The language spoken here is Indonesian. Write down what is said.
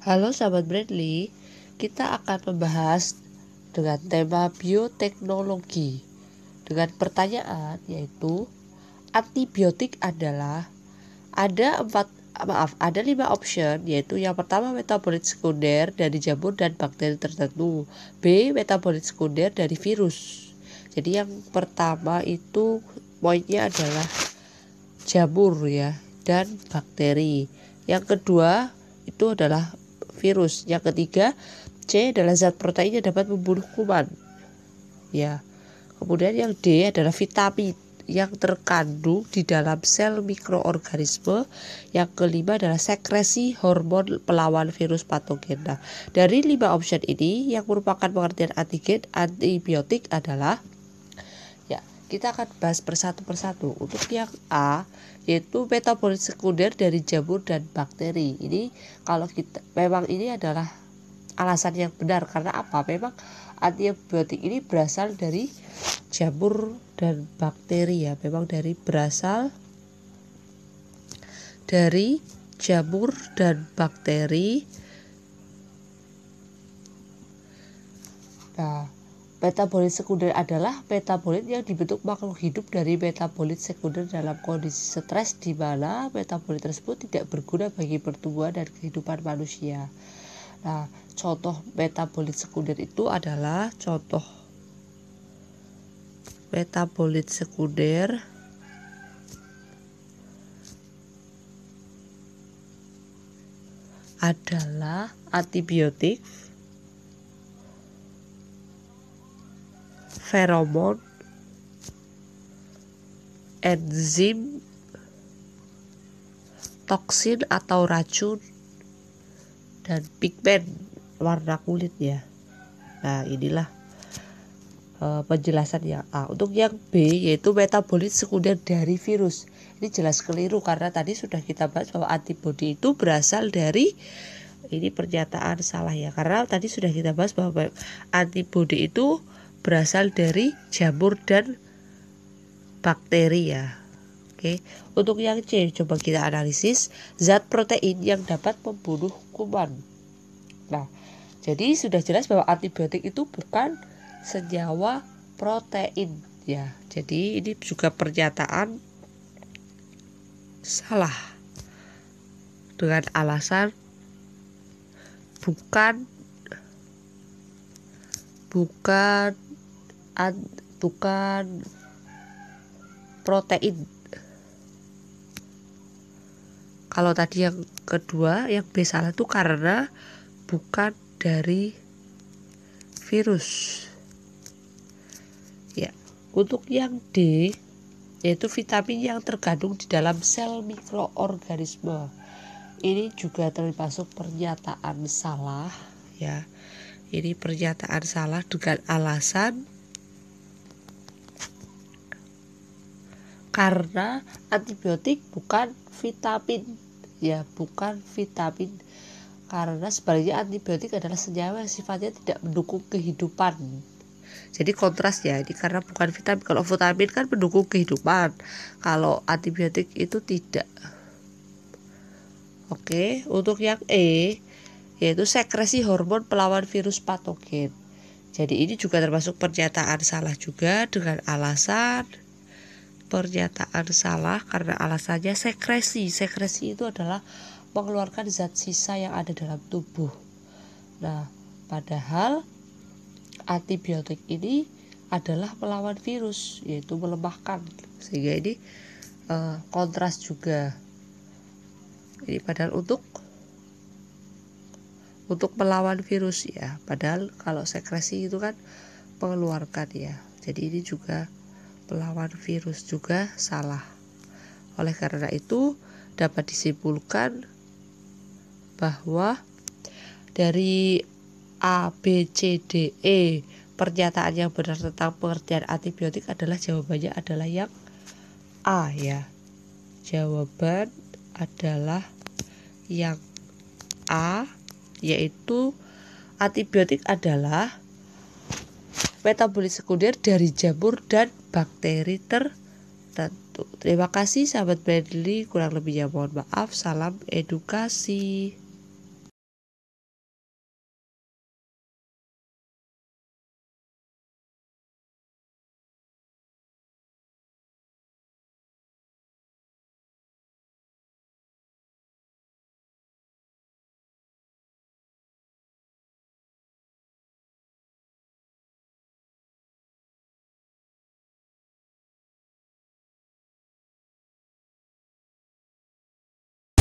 Halo sahabat Bradley, kita akan membahas dengan tema bioteknologi dengan pertanyaan yaitu antibiotik adalah ada empat maaf ada lima option yaitu yang pertama metabolit sekunder dari jamur dan bakteri tertentu B metabolit sekunder dari virus jadi yang pertama itu poinnya adalah jamur ya dan bakteri yang kedua itu adalah virus. Yang ketiga, C adalah zat protein yang dapat membunuh kuman. Ya. Kemudian yang D adalah vitamin yang terkandung di dalam sel mikroorganisme. Yang kelima adalah sekresi hormon pelawan virus patogen. Nah, dari lima option ini yang merupakan pengertian antigen antibiotik adalah kita akan bahas persatu persatu. Untuk yang A yaitu metabolit sekunder dari jamur dan bakteri. Ini kalau kita memang ini adalah alasan yang benar karena apa? Memang antibiotik ini berasal dari jamur dan bakteri ya. Memang dari berasal dari jamur dan bakteri. Nah, Metabolit sekunder adalah metabolit yang dibentuk makhluk hidup dari metabolit sekunder dalam kondisi stres di mana metabolit tersebut tidak berguna bagi pertumbuhan dan kehidupan manusia. Nah, contoh metabolit sekunder itu adalah contoh metabolit sekunder adalah antibiotik feromon enzim toksin atau racun dan pigmen warna kulit ya. nah inilah eh, penjelasan yang A untuk yang B yaitu metabolit sekunder dari virus ini jelas keliru karena tadi sudah kita bahas bahwa antibodi itu berasal dari ini pernyataan salah ya karena tadi sudah kita bahas bahwa antibodi itu berasal dari jamur dan bakteri ya. Oke, untuk yang C coba kita analisis zat protein yang dapat membunuh kuman. Nah, jadi sudah jelas bahwa antibiotik itu bukan senyawa protein ya. Jadi ini juga pernyataan salah dengan alasan bukan bukan ad bukan protein kalau tadi yang kedua yang B salah itu karena bukan dari virus ya untuk yang D yaitu vitamin yang terkandung di dalam sel mikroorganisme ini juga termasuk pernyataan salah ya ini pernyataan salah dengan alasan karena antibiotik bukan vitamin ya bukan vitamin karena sebaliknya antibiotik adalah senyawa yang sifatnya tidak mendukung kehidupan jadi kontras ya ini karena bukan vitamin kalau vitamin kan mendukung kehidupan kalau antibiotik itu tidak oke untuk yang E yaitu sekresi hormon pelawan virus patogen jadi ini juga termasuk pernyataan salah juga dengan alasan pernyataan salah karena alasannya sekresi. Sekresi itu adalah mengeluarkan zat sisa yang ada dalam tubuh. Nah, padahal antibiotik ini adalah melawan virus, yaitu melemahkan. Sehingga ini e, kontras juga. Ini padahal untuk untuk melawan virus ya. Padahal kalau sekresi itu kan mengeluarkan ya. Jadi ini juga melawan virus juga salah. Oleh karena itu, dapat disimpulkan bahwa dari A, B, C, D, E pernyataan yang benar tentang pengertian antibiotik adalah jawabannya adalah yang A ya. Jawaban adalah yang A yaitu antibiotik adalah metabolit sekunder dari jamur dan bakteri tertentu. Terima kasih sahabat Bradley, kurang lebihnya mohon maaf. Salam edukasi.